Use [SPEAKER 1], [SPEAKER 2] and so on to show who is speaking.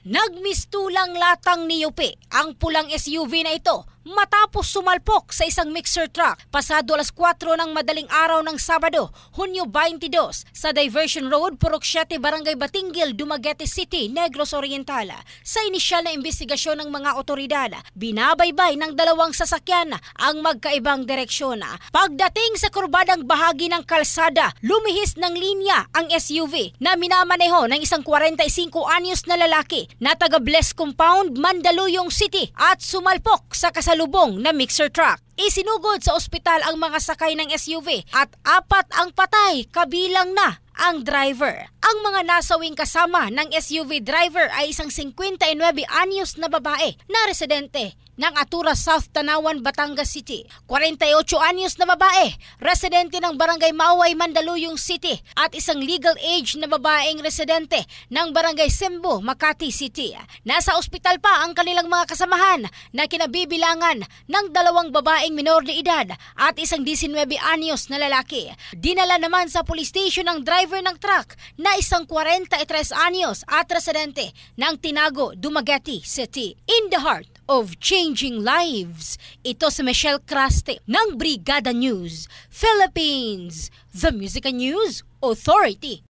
[SPEAKER 1] Nagmistulang latang ni Yupi ang pulang SUV na ito matapos sumalpok sa isang mixer truck pasado alas 4 ng madaling araw ng Sabado, Hunyo 22, sa Diversion Road, Puruksete, Barangay Batinggil, Dumaguete City, Negros Oriental. Sa inisyal na investigasyon ng mga otoridad, binabaybay ng dalawang sasakyan ang magkaibang direksyon. Pagdating sa kurbadang bahagi ng kalsada, lumihis ng linya ang SUV na minamaneho ng isang 45 anyos na lalaki na taga Bless Compound, Mandaluyong City at sumalpok sa kasama nagpasalubong na mixer truck. Isinugod sa ospital ang mga sakay ng SUV at apat ang patay kabilang na ang driver. Ang mga nasawing kasama ng SUV driver ay isang 59 anyos na babae na residente ng Atura South Tanawan, Batangas City. 48 anyos na babae, residente ng Barangay Mauay, Mandaluyong City at isang legal age na babaeng residente ng Barangay Sembo, Makati City. Nasa ospital pa ang kanilang mga kasamahan na kinabibilangan ng dalawang babaeng minor de edad at isang 19 anyos na lalaki. Dinala naman sa police station ng driver driver ng truck na isang 43 e anyos at residente ng Tinago, Dumaguete City in the heart of changing lives. Ito si Michelle Craste ng Brigada News, Philippines, The Music News Authority.